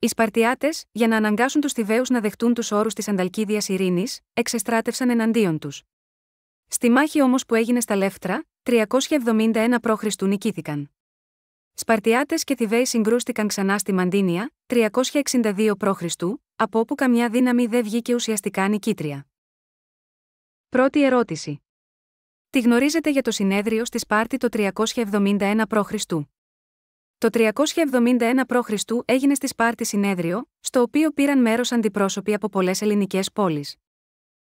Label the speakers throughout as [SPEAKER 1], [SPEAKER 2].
[SPEAKER 1] Οι Σπαρτιάτες, για να αναγκάσουν τους Θηβαίους να δεχτούν τους όρους της Ανταλκίδια Ειρήνης, εξεστράτευσαν εναντίον τους. Στη μάχη όμως που έγινε στα Λεύτρα, 371 π.Χ. νικήθηκαν. Σπαρτιάτες και Θηβαίοι συγκρούστηκαν ξανά στη Μαντίνια, 362 π.Χ., από όπου καμιά δύναμη δεν βγήκε ουσιαστικά νικήτρια. Πρώτη ερώτηση. Τι γνωρίζετε για το συνέδριο στη Σπάρτη το 371 π.Χ. Το 371 π.Χ. έγινε στη Σπάρτη συνέδριο, στο οποίο πήραν μέρος αντιπρόσωποι από πολλές ελληνικές πόλεις.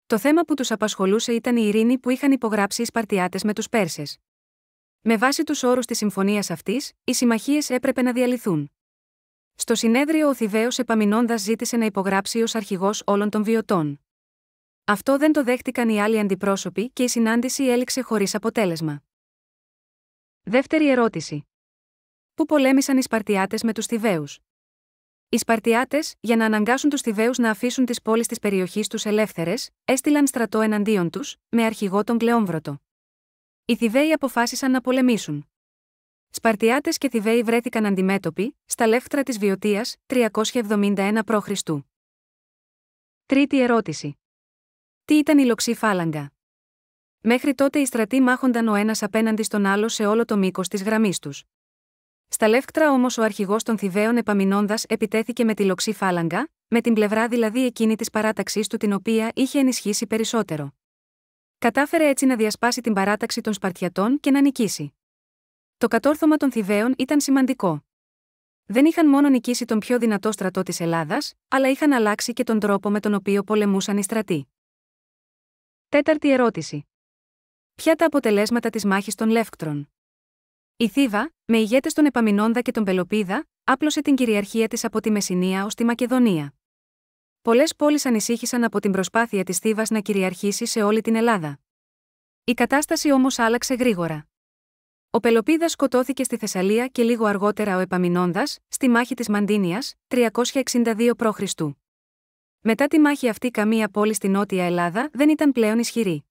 [SPEAKER 1] Το θέμα που τους απασχολούσε ήταν η ειρήνη που είχαν υπογράψει οι Σπαρτιάτες με τους Πέρσες. Με βάση τους όρους της συμφωνίας αυτής, οι συμμαχίες έπρεπε να διαλυθούν. Στο συνέδριο ο Θηβαίος επαμεινώντας ζήτησε να υπογράψει ως αρχηγός όλων των βιωτών. Αυτό δεν το δέχτηκαν οι άλλοι αντιπρόσωποι και η συνάντηση έληξε χωρίς αποτέλεσμα. Δεύτερη ερώτηση που πολέμησαν οι Σπαρτιάτες με τους Θηβαίους. Οι Σπαρτιάτες, για να αναγκάσουν τους Θηβαίους να αφήσουν τις πόλεις της περιοχής τους ελεύθερες, έστειλαν στρατό εναντίον τους, με αρχηγό τον Κλεόμβρωτο. Οι Θηβαίοι αποφάσισαν να πολεμήσουν. Σπαρτιάτες και Θηβαίοι βρέθηκαν αντιμέτωποι, στα Λεύκτρα της Βιωτίας, 371 π.Χ. Τρίτη ερώτηση. Τι ήταν η λοξή φάλαγγα. Μέχρι τότε οι στρατοί μάχονταν ο ένας απέναντι στον άλλο σε όλο το μήκος της γραμμής τους. Στα Λεύκτρα όμως ο αρχηγός των Θηβαίων Επαμινώντα επιτέθηκε με τη λοξή φάλαγγα, με την πλευρά δηλαδή εκείνη της παράταξής του την οποία είχε ενισχύσει περισσότερο. Κατάφερε έτσι να διασπάσει την παράταξη των Σπαρτιατών και να νικήσει. Το κατόρθωμα των Θηβαίων ήταν σημαντικό. Δεν είχαν μόνο νικήσει τον πιο δυνατό στρατό της Ελλάδας, αλλά είχαν αλλάξει και τον τρόπο με τον οποίο πολεμούσαν οι στρατοί. Τέταρτη ερώτηση. Ποια τα αποτελέσματα της μάχης των Λεύκτρων. Η Θήβα, με ηγέτες των Επαμινώντα και τον Πελοπίδα, άπλωσε την κυριαρχία της από τη Μεσσηνία ως τη Μακεδονία. Πολλές πόλεις ανησύχησαν από την προσπάθεια της Θήβας να κυριαρχήσει σε όλη την Ελλάδα. Η κατάσταση όμως άλλαξε γρήγορα. Ο Πελοπίδας σκοτώθηκε στη Θεσσαλία και λίγο αργότερα ο Επαμινώντα, στη μάχη της Μαντίνιας, 362 π.Χ. Μετά τη μάχη αυτή, καμία πόλη στη Νότια Ελλάδα δεν ήταν πλέον ισχυρή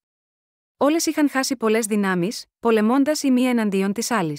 [SPEAKER 1] όλες είχαν χάσει πολλές δυνάμεις, πολεμώντας η μία εναντίον της άλλης.